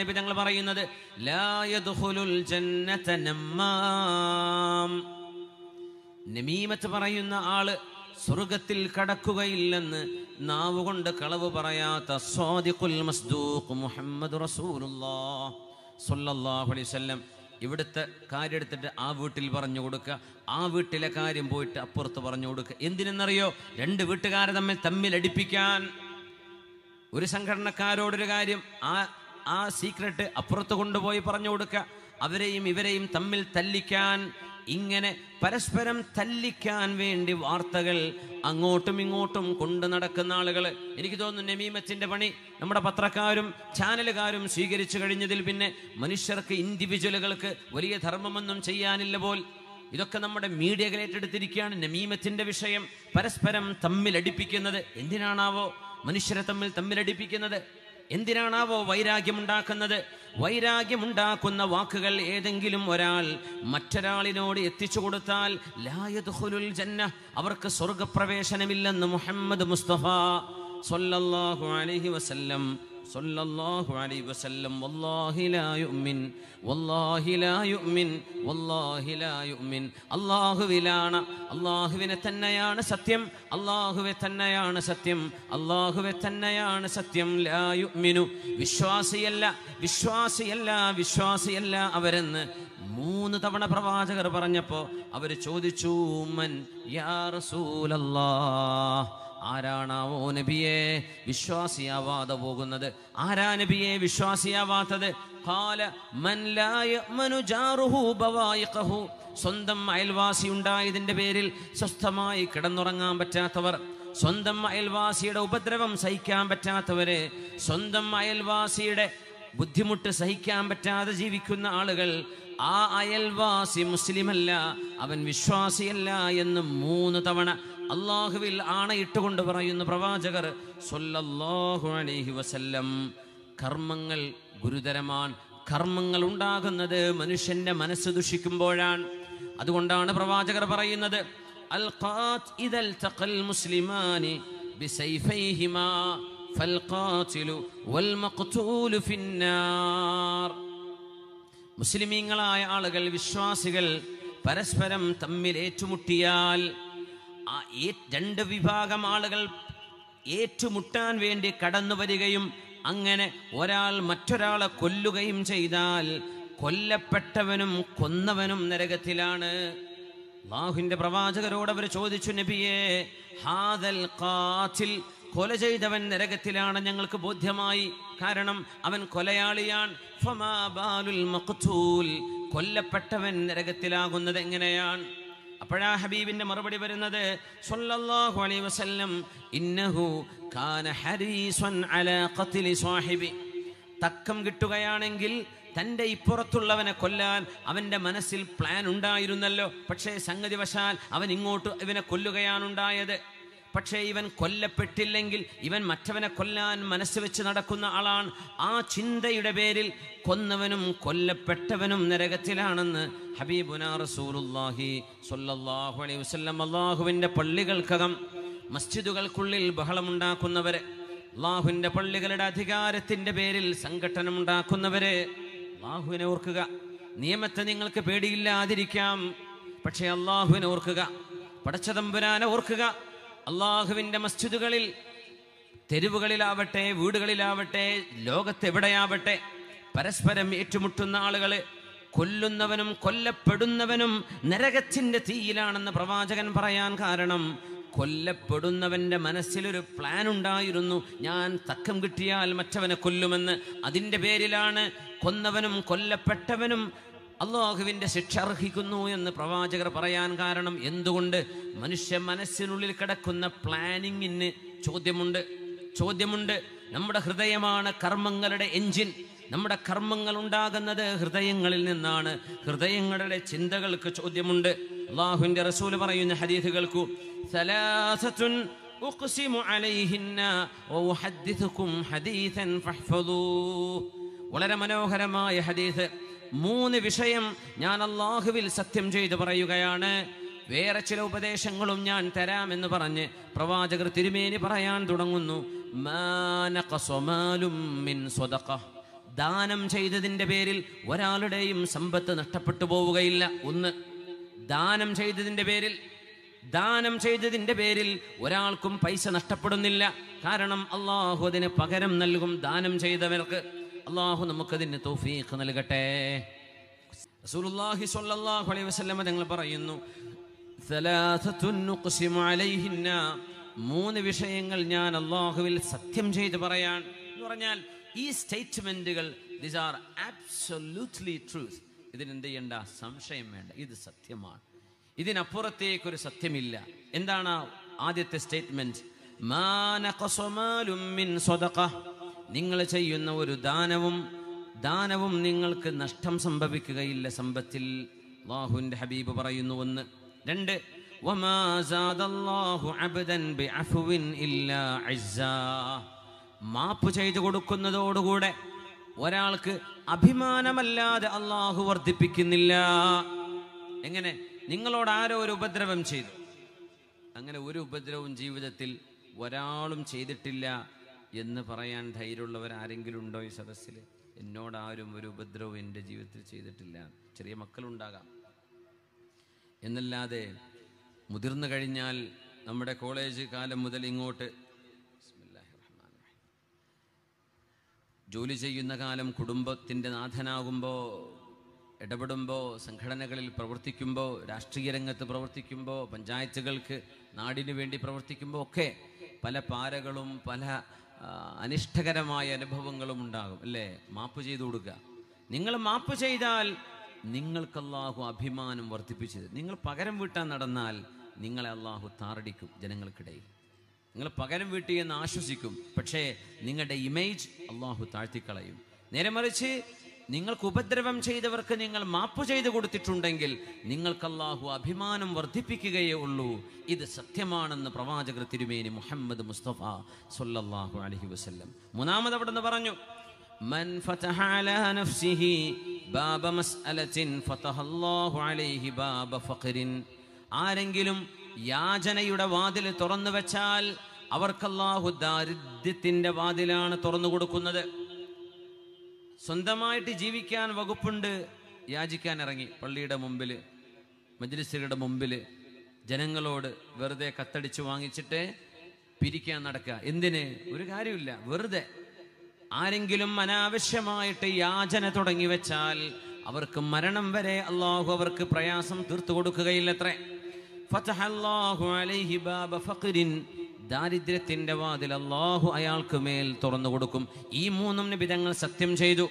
നബി തങ്ങൾ പറയുന്നത് നമീമത്ത് പറയുന്ന ആള് സ്വർഗത്തിൽ കടക്കുകയില്ലെന്ന് നാവ് കൊണ്ട് കളവ് പറയാത്ത സ്വാദിഖുൽ മസ്ദൂഖ് മുഹമ്മദ് സല്ലല്ലാഹു അലൈഹി വസല്ലം ഇവിടുത്തെ കാര്യം എടുത്തിട്ട് ആ വീട്ടിൽ പറഞ്ഞു കൊടുക്കുക ആ വീട്ടിലെ കാര്യം പോയിട്ട് അപ്പുറത്ത് പറഞ്ഞു കൊടുക്കുക എന്തിനെന്നറിയോ രണ്ട് വീട്ടുകാരെ തമ്മിൽ തമ്മിൽ അടിപ്പിക്കാൻ ഒരു സംഘടനക്കാരോടൊരു കാര്യം ആ ആ സീക്രട്ട് അപ്പുറത്ത് കൊണ്ടുപോയി പറഞ്ഞു കൊടുക്കുക അവരെയും ഇവരെയും തമ്മിൽ തല്ലിക്കാൻ ഇങ്ങനെ പരസ്പരം തല്ലിക്കാൻ വേണ്ടി വാർത്തകൾ അങ്ങോട്ടും ഇങ്ങോട്ടും കൊണ്ടു നടക്കുന്ന ആളുകൾ എനിക്ക് തോന്നുന്നു നമീമച്ചിൻ്റെ പണി നമ്മുടെ പത്രക്കാരും ചാനലുകാരും സ്വീകരിച്ചു കഴിഞ്ഞതിൽ പിന്നെ മനുഷ്യർക്ക് ഇൻഡിവിജ്വലുകൾക്ക് വലിയ ധർമ്മമൊന്നും ചെയ്യാനില്ല പോൽ ഇതൊക്കെ നമ്മുടെ മീഡിയകൾ ഏറ്റെടുത്തിരിക്കുകയാണ് നമീമത്തിൻ്റെ വിഷയം പരസ്പരം തമ്മിലടിപ്പിക്കുന്നത് എന്തിനാണാവോ മനുഷ്യരെ തമ്മിൽ തമ്മിലടിപ്പിക്കുന്നത് എന്തിനാണാവോ വൈരാഗ്യമുണ്ടാക്കുന്നത് വൈരാഗ്യമുണ്ടാക്കുന്ന വാക്കുകൾ ഏതെങ്കിലും ഒരാൾ മറ്റൊരാളിനോട് എത്തിച്ചു കൊടുത്താൽ ലായദ് ജന്ന അവർക്ക് സ്വർഗപ്രവേശനമില്ലെന്ന് മുഹമ്മദ് മുസ്തഫ സല്ലല്ലാഹു അലൈഹി വസല്ലം സല്ലല്ലാഹു അലൈഹി വസല്ലം തന്നെയാണ് സത്യം അല്ലാഹുവെ തന്നെയാണ് സത്യം അല്ലാഹുവെ തന്നെയാണ് സത്യം ലായുമിനു വിശ്വാസിയല്ല വിശ്വാസിയല്ല വിശ്വാസിയല്ല അവരെന്ന് മൂന്ന് തവണ പ്രവാചകർ പറഞ്ഞപ്പോ അവര് ചോദിച്ചു മൻ യാ റസൂലല്ലാഹ് ആരാണാവോ നബിയെ വിശ്വാസിയാവാതെ പോകുന്നത് ആരാ നബിയെ വിശ്വാസിയാവാത്തത് കാല സ്വന്തം അയൽവാസി ഉണ്ടായതിന്റെ പേരിൽ സ്വസ്ഥമായി കിടന്നുറങ്ങാൻ പറ്റാത്തവർ സ്വന്തം അയൽവാസിയുടെ ഉപദ്രവം സഹിക്കാൻ പറ്റാത്തവര് സ്വന്തം അയൽവാസിയുടെ ബുദ്ധിമുട്ട് സഹിക്കാൻ പറ്റാതെ ജീവിക്കുന്ന ആളുകൾ ആ അയൽവാസി മുസ്ലിമല്ല അവൻ വിശ്വാസിയല്ല എന്ന് മൂന്ന് തവണ അള്ളാഹുവിൽ ആണയിട്ടുകൊണ്ട് പറയുന്നു പ്രവാചകർ സൊല്ലാഹു അലൈഹി വസല്ലം കർമ്മങ്ങൾ ഗുരുതരമാണ് കർമ്മങ്ങൾ ഉണ്ടാകുന്നത് മനുഷ്യന്റെ മനസ്സ് ദുഷിക്കുമ്പോഴാണ് അതുകൊണ്ടാണ് പ്രവാചകർ പറയുന്നത് മുസ്ലിമീങ്ങളായ ആളുകൾ വിശ്വാസികൾ പരസ്പരം തമ്മിൽ ഏറ്റുമുട്ടിയാൽ രണ്ട് വിഭാഗം ആളുകൾ ഏറ്റുമുട്ടാൻ വേണ്ടി കടന്നു വരികയും അങ്ങനെ ഒരാൾ മറ്റൊരാളെ കൊല്ലുകയും ചെയ്താൽ കൊല്ലപ്പെട്ടവനും കൊന്നവനും നരകത്തിലാണ് ബാഹുവിന്റെ പ്രവാചകരോട് അവർ ചോദിച്ചു നബിയെ ഹാദൽ ഖാതിൽ കൊല ചെയ്തവൻ നരകത്തിലാണ് ഞങ്ങൾക്ക് ബോധ്യമായി കാരണം അവൻ കൊലയാളിയാണ് കൊല്ലപ്പെട്ടവൻ നരകത്തിലാകുന്നത് എങ്ങനെയാണ് അപ്പോഴാ ഹബീബിന്റെ മറുപടി വരുന്നത് സല്ലല്ലാഹു അലൈഹി വസല്ലം ഇന്നഹു കാന അലാ ഖത്ലി സാഹിബി തക്കം കിട്ടുകയാണെങ്കിൽ തൻ്റെ ഇപ്പുറത്തുള്ളവനെ കൊല്ലാൻ അവൻ്റെ മനസ്സിൽ പ്ലാൻ ഉണ്ടായിരുന്നല്ലോ പക്ഷേ സംഗതിവശാൽ അവൻ ഇങ്ങോട്ട് ഇവനെ കൊല്ലുകയാണുണ്ടായത് പക്ഷേ ഇവൻ കൊല്ലപ്പെട്ടില്ലെങ്കിൽ ഇവൻ മറ്റവനെ കൊല്ലാൻ മനസ്സ് വെച്ച് നടക്കുന്ന ആളാണ് ആ ചിന്തയുടെ പേരിൽ കൊന്നവനും കൊല്ലപ്പെട്ടവനും നരകത്തിലാണെന്ന് ഹബീബുന റസൂലുല്ലാഹി സൊല്ലാഹു അലൈഹി വസ്ലം അള്ളാഹുവിൻ്റെ പള്ളികൾക്കകം മസ്ജിദുകൾക്കുള്ളിൽ ബഹളമുണ്ടാക്കുന്നവരെ അള്ളാഹുവിൻ്റെ പള്ളികളുടെ അധികാരത്തിൻ്റെ പേരിൽ ഉണ്ടാക്കുന്നവരെ അള്ളാഹുവിനെ ഓർക്കുക നിയമത്തെ നിങ്ങൾക്ക് പേടിയില്ലാതിരിക്കാം പക്ഷേ അള്ളാഹുവിനെ ഓർക്കുക പടച്ചതമ്പുരാനെ ഓർക്കുക അള്ളാഹുവിന്റെ മസ്ജിദുകളിൽ തെരുവുകളിലാവട്ടെ വീടുകളിലാവട്ടെ ലോകത്തെവിടെയാവട്ടെ പരസ്പരം ഏറ്റുമുട്ടുന്ന ആളുകൾ കൊല്ലുന്നവനും കൊല്ലപ്പെടുന്നവനും നരകത്തിൻ്റെ തീയിലാണെന്ന് പ്രവാചകൻ പറയാൻ കാരണം കൊല്ലപ്പെടുന്നവന്റെ മനസ്സിലൊരു പ്ലാൻ ഉണ്ടായിരുന്നു ഞാൻ തക്കം കിട്ടിയാൽ മറ്റവനെ കൊല്ലുമെന്ന് അതിൻ്റെ പേരിലാണ് കൊന്നവനും കൊല്ലപ്പെട്ടവനും അള്ളാഹുവിൻ്റെ ശിക്ഷ അർഹിക്കുന്നു എന്ന് പ്രവാചകർ പറയാൻ കാരണം എന്തുകൊണ്ട് മനുഷ്യ മനസ്സിനുള്ളിൽ കിടക്കുന്ന പ്ലാനിങ്ങിന് ചോദ്യമുണ്ട് ചോദ്യമുണ്ട് നമ്മുടെ ഹൃദയമാണ് കർമ്മങ്ങളുടെ എഞ്ചിൻ നമ്മുടെ കർമ്മങ്ങൾ ഉണ്ടാകുന്നത് ഹൃദയങ്ങളിൽ നിന്നാണ് ഹൃദയങ്ങളുടെ ചിന്തകൾക്ക് ചോദ്യമുണ്ട് അള്ളാഹുവിൻ്റെ റസൂൽ പറയുന്ന ഹരീഥുകൾക്കു കേൾക്കൂ വളരെ മനോഹരമായ ഹദീസ് മൂന്ന് വിഷയം ഞാൻ അള്ളാഹുവിൽ സത്യം ചെയ്തു പറയുകയാണ് വേറെ ചില ഉപദേശങ്ങളും ഞാൻ തരാമെന്ന് പറഞ്ഞ് പ്രവാചകർ തിരുമേനി പറയാൻ തുടങ്ങുന്നു ദാനം ചെയ്തതിൻ്റെ പേരിൽ ഒരാളുടെയും സമ്പത്ത് നഷ്ടപ്പെട്ടു പോവുകയില്ല ഒന്ന് ദാനം ചെയ്തതിൻ്റെ പേരിൽ ദാനം ചെയ്തതിൻ്റെ പേരിൽ ഒരാൾക്കും പൈസ നഷ്ടപ്പെടുന്നില്ല കാരണം അള്ളാഹു അതിന് പകരം നൽകും ദാനം ചെയ്തവർക്ക് അള്ളാഹു നമുക്കതിന് തൗഫീഖ് നൽകട്ടെ റസൂലുള്ളാഹി സ്വല്ലല്ലാഹു അലൈഹി വസല്ലം തങ്ങൾ പറയുന്നു സലാസത്തുൻ നുഖ്സിമു അലൈഹിന്ന മൂന്ന് വിഷയങ്ങൾ ഞാൻ അള്ളാഹുവിൽ സത്യം ചെയ്ത് പറയാൻ എന്ന് പറഞ്ഞാൽ ഈ സ്റ്റേറ്റ്മെന്റുകൾ ദിസ് ആർ ആബ്സൊല്യൂട്ട്ലി ട്രൂത്ത് ഇതിനെന്ത് ചെയ്യണ്ട സംശയം വേണ്ട ഇത് സത്യമാണ് ഇതിനപ്പുറത്തേക്കൊരു സത്യമില്ല എന്താണ് ആദ്യത്തെ സ്റ്റേറ്റ്മെന്റ് മാനഖസമാലും മിൻ സ്വതഖ നിങ്ങൾ ചെയ്യുന്ന ഒരു ദാനവും ദാനവും നിങ്ങൾക്ക് നഷ്ടം സംഭവിക്കുകയില്ല സമ്പത്തിൽ ലാഹുവിൻ്റെ ഹബീബ് പറയുന്നു ഒന്ന് രണ്ട് മാപ്പ് ചെയ്തു കൊടുക്കുന്നതോടുകൂടെ ഒരാൾക്ക് അഭിമാനമല്ലാതെ അള്ളാഹു വർദ്ധിപ്പിക്കുന്നില്ല എങ്ങനെ നിങ്ങളോട് ആരോ ഒരു ഉപദ്രവം ചെയ്തു അങ്ങനെ ഒരു ഉപദ്രവവും ജീവിതത്തിൽ ഒരാളും ചെയ്തിട്ടില്ല എന്ന് പറയാൻ ധൈര്യമുള്ളവർ ആരെങ്കിലും ഉണ്ടോ ഈ സദസ്സിൽ എന്നോട് ആരും ഒരു ഉപദ്രവം എൻ്റെ ജീവിതത്തിൽ ചെയ്തിട്ടില്ല ചെറിയ മക്കളുണ്ടാകാം എന്നല്ലാതെ മുതിർന്നു കഴിഞ്ഞാൽ നമ്മുടെ കോളേജ് കാലം മുതൽ ഇങ്ങോട്ട് ജോലി ചെയ്യുന്ന കാലം കുടുംബത്തിൻ്റെ നാഥനാകുമ്പോൾ ഇടപെടുമ്പോൾ സംഘടനകളിൽ പ്രവർത്തിക്കുമ്പോൾ രാഷ്ട്രീയ രംഗത്ത് പ്രവർത്തിക്കുമ്പോൾ പഞ്ചായത്തുകൾക്ക് നാടിനു വേണ്ടി പ്രവർത്തിക്കുമ്പോൾ ഒക്കെ പല പാരകളും പല അനിഷ്ടകരമായ അനുഭവങ്ങളും ഉണ്ടാകും അല്ലേ മാപ്പ് ചെയ്തു കൊടുക്കുക നിങ്ങൾ മാപ്പ് ചെയ്താൽ നിങ്ങൾക്ക് അള്ളാഹു അഭിമാനം വർദ്ധിപ്പിച്ചത് നിങ്ങൾ പകരം വീട്ടാൻ നടന്നാൽ നിങ്ങളെ അള്ളാഹു താറടിക്കും ജനങ്ങൾക്കിടയിൽ നിങ്ങൾ പകരം വീട്ടി എന്ന് ആശ്വസിക്കും പക്ഷേ നിങ്ങളുടെ ഇമേജ് അള്ളാഹു താഴ്ത്തിക്കളയും നേരെ മറിച്ച് നിങ്ങൾക്ക് ഉപദ്രവം ചെയ്തവർക്ക് നിങ്ങൾ മാപ്പ് ചെയ്തു കൊടുത്തിട്ടുണ്ടെങ്കിൽ നിങ്ങൾക്ക് അള്ളാഹു അഭിമാനം വർദ്ധിപ്പിക്കുകയേ ഉള്ളൂ ഇത് സത്യമാണെന്ന് പ്രവാചകർ തിരുമേനി മുഹമ്മദ് മുസ്തഫ സൊല്ലാഹു അലഹി വസ്ല്ലം മൂന്നാമത് അവിടെ നിന്ന് പറഞ്ഞു ആരെങ്കിലും യാചനയുടെ വാതിൽ തുറന്നു വെച്ചാൽ അവർക്കല്ലാഹു ദാരിദ്ര്യത്തിന്റെ വാതിലാണ് തുറന്നു കൊടുക്കുന്നത് സ്വന്തമായിട്ട് ജീവിക്കാൻ വകുപ്പുണ്ട് യാചിക്കാൻ ഇറങ്ങി പള്ളിയുടെ മുമ്പിൽ മജ്ലിസുകളുടെ മുമ്പിൽ ജനങ്ങളോട് വെറുതെ കത്തടിച്ച് വാങ്ങിച്ചിട്ട് പിരിക്കാൻ നടക്കുക എന്തിന് ഒരു കാര്യമില്ല വെറുതെ ആരെങ്കിലും അനാവശ്യമായിട്ട് യാചന തുടങ്ങി വെച്ചാൽ അവർക്ക് മരണം വരെ അള്ളാഹു അവർക്ക് പ്രയാസം തീർത്തു കൊടുക്കുകയില്ലത്രേ അലൈഹി ബാബ ദാരിദ്ര്യത്തിന്റെ വാതിൽ അള്ളാഹു അയാൾക്ക് മേൽ തുറന്നു കൊടുക്കും ഈ മൂന്നും നിബിധങ്ങൾ സത്യം ചെയ്തു